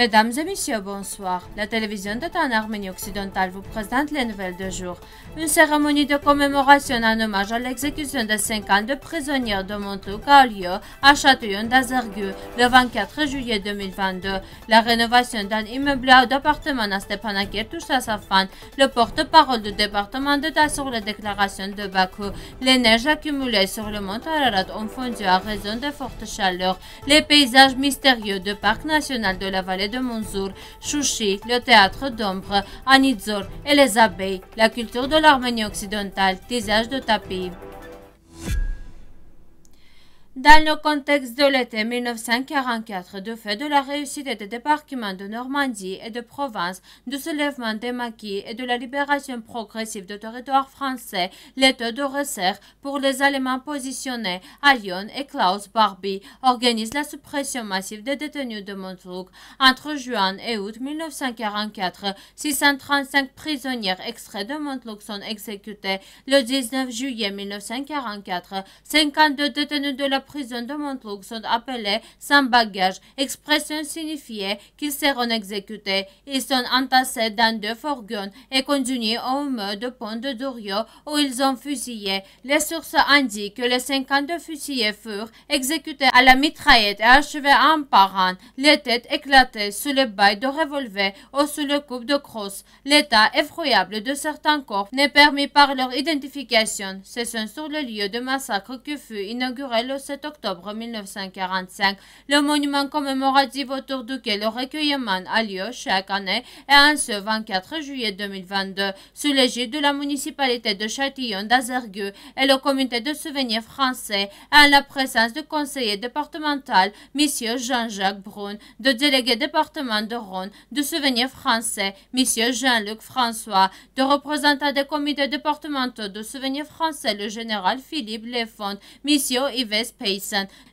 Mesdames et messieurs, bonsoir. La télévision de en Arménie occidentale vous présente les nouvelles de jour. Une cérémonie de commémoration en hommage à l'exécution de 50 de prisonniers de monte à Châtillon d'Azergue le 24 juillet 2022. La rénovation d'un immeuble d'appartement à Stepanakert touche à sa fin. Le porte-parole du département d'État sur la déclaration de Bakou. Les neiges accumulées sur le mont Ararat ont fondu à raison de fortes chaleurs. Les paysages mystérieux du parc national de la vallée de Munzur, Chouchi, le théâtre d'ombre, Anidzor et les abeilles, la culture de l'Arménie occidentale, des de tapis. Dans le contexte de l'été 1944, du fait de la réussite des débarquements de Normandie et de Provence, du soulèvement des maquis et de la libération progressive de territoires français, l'État de resserre pour les Allemands positionnés à Lyon et Klaus Barbie organise la suppression massive des détenus de Montluc Entre juin et août 1944, 635 prisonniers extraits de Montluc sont exécutés. Le 19 juillet 1944, 52 détenus de la la prison de Montluc sont appelés sans bagage, expression signifiée qu'ils seront exécutés. Ils sont entassés dans deux fourgons et conduits au meuble de pont de Dorio où ils ont fusillé. Les sources indiquent que les 52 fusillés furent exécutés à la mitraillette et achevés en parent les têtes éclatées sous le bail de revolver ou sous le coup de crosse. L'état effroyable de certains corps n'est permis par leur identification. Ce sont sur le lieu de massacre que fut inauguré le octobre 1945, le monument commémoratif autour duquel le recueillement a lieu chaque année et en ce 24 juillet 2022, sous l'égide de la municipalité de Châtillon d'Azergueux et le comité de souvenirs français, en la présence du conseiller départemental, M. Jean-Jacques Brun, de délégué département de Rhône, de souvenirs français, M. Jean-Luc François, de représentants des comités départementaux de souvenirs français, le général Philippe Lefond, M. Yves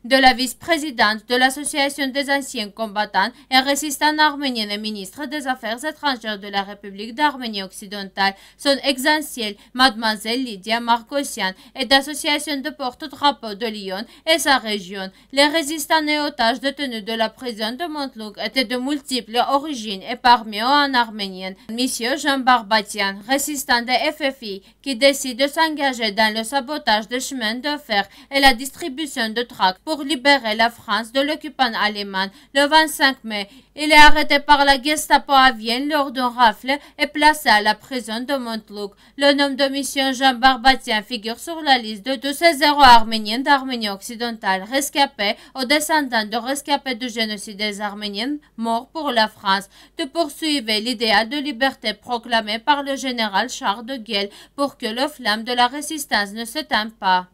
de la vice-présidente de l'Association des anciens combattants et résistants arméniens et ministre des Affaires étrangères de la République d'Arménie occidentale, son ex-ancienne Mademoiselle Lydia Markosian et d'association de porte-drapeau de Lyon et sa région. Les résistants et otages détenus de la prison de Montluc étaient de multiples origines et parmi eux en arménien, Monsieur Jean Barbatian, résistant des FFI, qui décide de s'engager dans le sabotage des chemins de fer et la distribution de trac pour libérer la France de l'occupant allemand le 25 mai. Il est arrêté par la Gestapo à Vienne lors d'un rafle et placé à la prison de Montluc. Le nom de mission Jean Barbatien figure sur la liste de tous ces héros arméniens d'Arménie occidentale rescapés aux descendants de rescapés du génocide des Arméniens morts pour la France, de poursuivre l'idéal de liberté proclamé par le général Charles de Gaulle pour que le flamme de la résistance ne s'éteint pas.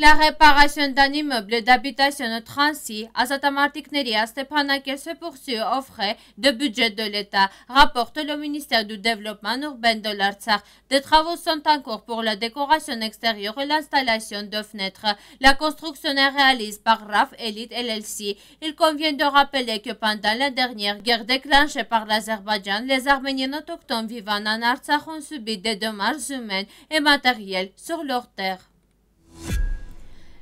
La réparation d'un immeuble d'habitation de Transi à pendant Stepanakert se poursuit au frais de budget de l'État, rapporte le ministère du Développement urbain de l'Artsakh. Des travaux sont en cours pour la décoration extérieure et l'installation de fenêtres. La construction est réalisée par RAF Elite LLC. Il convient de rappeler que pendant la dernière guerre déclenchée par l'Azerbaïdjan, les Arméniens autochtones vivant en Artsakh ont subi des dommages humains et matériels sur leur terre.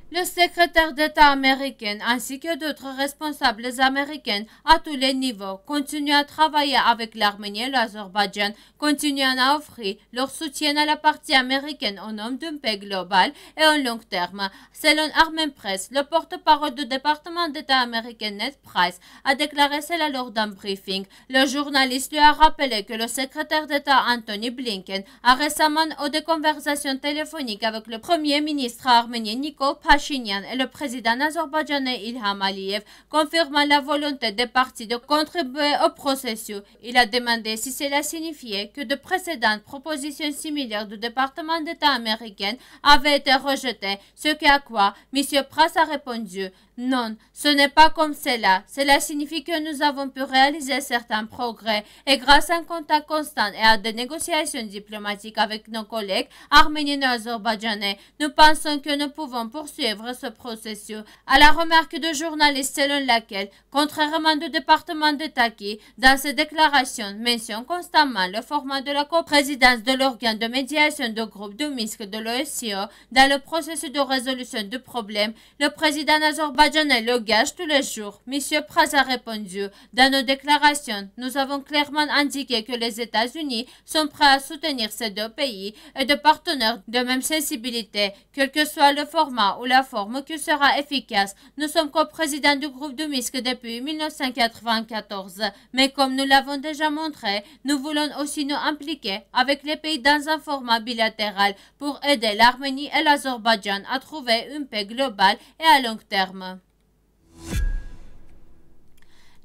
Le secrétaire d'État américain ainsi que d'autres responsables américains à tous les niveaux continuent à travailler avec l'Arménie et l'Azerbaïdjan, continuant à offrir leur soutien à la partie américaine au nom d'une paix globale et en long terme. Selon Armen Press, le porte-parole du département d'État américain Ned Price a déclaré cela lors d'un briefing. Le journaliste lui a rappelé que le secrétaire d'État Anthony Blinken a récemment eu des conversations téléphoniques avec le premier ministre arménien Nikol Pashinyan et le président azerbaïdjanais Ilham Aliyev confirma la volonté des partis de contribuer au processus. Il a demandé si cela signifiait que de précédentes propositions similaires du département d'État américain avaient été rejetées, ce à quoi M. Pras a répondu non, ce n'est pas comme cela. Cela signifie que nous avons pu réaliser certains progrès et grâce à un contact constant et à des négociations diplomatiques avec nos collègues arméniens et azerbaïdjanais, nous pensons que nous pouvons poursuivre ce processus. À la remarque de journalistes selon laquelle, contrairement au département de qui, dans ses déclarations mentionne constamment le format de la coprésidence de l'organe de médiation du groupe de Minsk de l'OSCE dans le processus de résolution de problèmes, le président azerbaïdjanais le gage tous les jours. Monsieur Praz a répondu. Dans nos déclarations, nous avons clairement indiqué que les États-Unis sont prêts à soutenir ces deux pays et de partenaires de même sensibilité, quel que soit le format ou la forme qui sera efficace. Nous sommes co-présidents du groupe de Minsk depuis 1994, mais comme nous l'avons déjà montré, nous voulons aussi nous impliquer avec les pays dans un format bilatéral pour aider l'Arménie et l'Azerbaïdjan à trouver une paix globale et à long terme.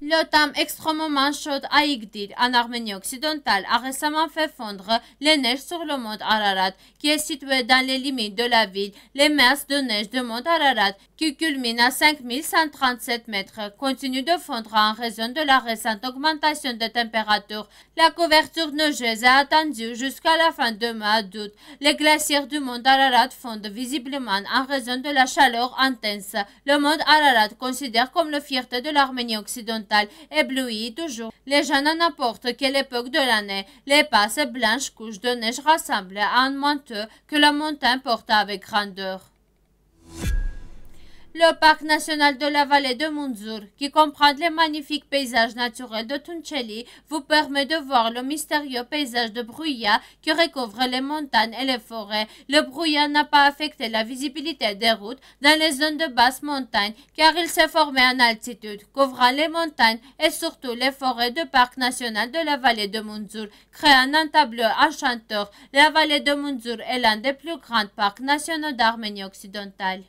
L'OTAN extrêmement chaude à Igdir, en Arménie occidentale, a récemment fait fondre les neiges sur le mont Ararat, qui est situé dans les limites de la ville. Les mers de neige du mont Ararat, qui culminent à 5137 mètres, continuent de fondre en raison de la récente augmentation des températures. La couverture neigeuse est attendue jusqu'à la fin de mois d'août. Les glaciers du mont Ararat fondent visiblement en raison de la chaleur intense. Le mont Ararat considère comme le fierté de l'Arménie occidentale éblouit toujours les jeunes n'importe quelle époque de l'année. Les passes blanches couches de neige rassemblent à un manteau que la montagne porte avec grandeur le parc national de la vallée de Munzur, qui comprend les magnifiques paysages naturels de Tunceli, vous permet de voir le mystérieux paysage de brouillard qui recouvre les montagnes et les forêts. Le brouillard n'a pas affecté la visibilité des routes dans les zones de basse montagne car il s'est formé en altitude, couvrant les montagnes et surtout les forêts du parc national de la vallée de Munzur, créant un tableau enchanteur. La vallée de Munzur est l'un des plus grands parcs nationaux d'Arménie occidentale.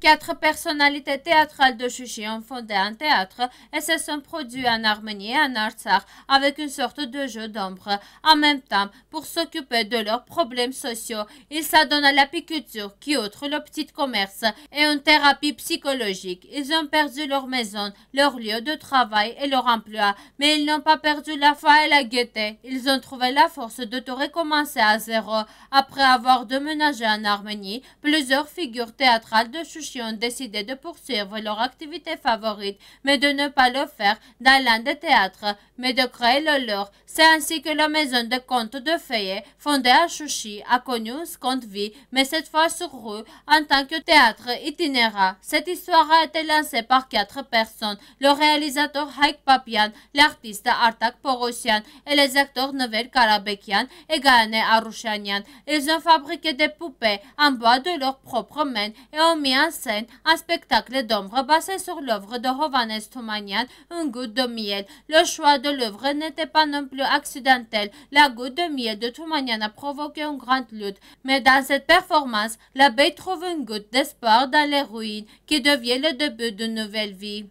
Quatre personnalités théâtrales de Chouchi ont fondé un théâtre et se sont produits en Arménie et en Artsakh avec une sorte de jeu d'ombre. En même temps, pour s'occuper de leurs problèmes sociaux, ils s'adonnent à l'apiculture qui outre le petit commerce et une thérapie psychologique. Ils ont perdu leur maison, leur lieu de travail et leur emploi, mais ils n'ont pas perdu la foi et la gaieté. Ils ont trouvé la force de tout recommencer à zéro. Après avoir déménagé en Arménie, plusieurs figures théâtrales de Chuchi ont décidé de poursuivre leur activité favorite, mais de ne pas le faire dans l'un des théâtres, mais de créer le leur. C'est ainsi que la maison de contes de Feuillet, fondée à Chouchi, a connu ce compte vie, mais cette fois sur rue, en tant que théâtre itinérant. Cette histoire a été lancée par quatre personnes, le réalisateur Haik Papian, l'artiste Artak Porosian et les acteurs Novel Karabekian et Gane Arushanian. Ils ont fabriqué des poupées en bois de leurs propres mains et ont mis en scène, un spectacle d'ombre basé sur l'œuvre de rovanes Toumanian, Un goutte de miel. Le choix de l'œuvre n'était pas non plus accidentel. La goutte de miel de Toumanian a provoqué une grande lutte. Mais dans cette performance, l'abeille trouve une goutte d'espoir dans les ruines qui devient le début d'une nouvelle vie.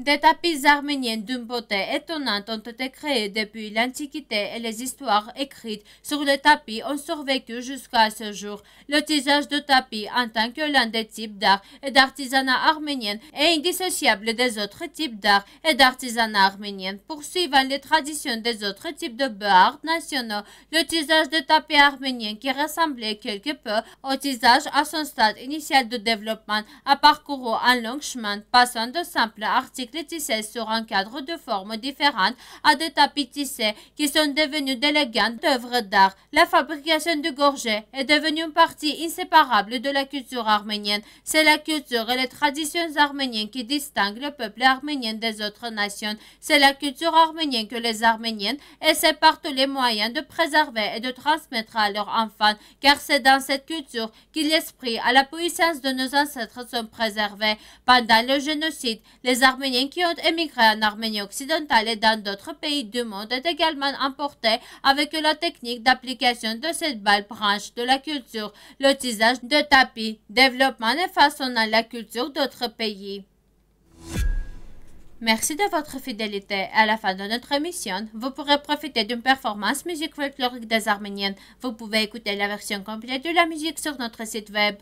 Des tapis arméniens d'une beauté étonnante ont été créés depuis l'Antiquité et les histoires écrites sur les tapis ont survécu jusqu'à ce jour. Le tisage de tapis en tant que l'un des types d'art et d'artisanat arménien est indissociable des autres types d'art et d'artisanat arménien. Poursuivant les traditions des autres types de beaux nationaux, le tisage de tapis arménien qui ressemblait quelque peu au tisage à son stade initial de développement a parcouru un long chemin passant de simples articles les tissés sur un cadre de formes différentes à des tapis tissés qui sont devenus d'élégantes œuvres d'art. La fabrication de gorget est devenue une partie inséparable de la culture arménienne. C'est la culture et les traditions arméniennes qui distinguent le peuple arménien des autres nations. C'est la culture arménienne que les Arméniennes essaient par tous les moyens de préserver et de transmettre à leurs enfants, car c'est dans cette culture que l'esprit à la puissance de nos ancêtres sont préservés. Pendant le génocide, les Arméniens qui ont émigré en Arménie occidentale et dans d'autres pays du monde est également emporté avec la technique d'application de cette balle branche de la culture, le tisage de tapis, développement et façonnant la culture d'autres pays. Merci de votre fidélité. À la fin de notre émission, vous pourrez profiter d'une performance musique folklorique des Arméniennes. Vous pouvez écouter la version complète de la musique sur notre site web.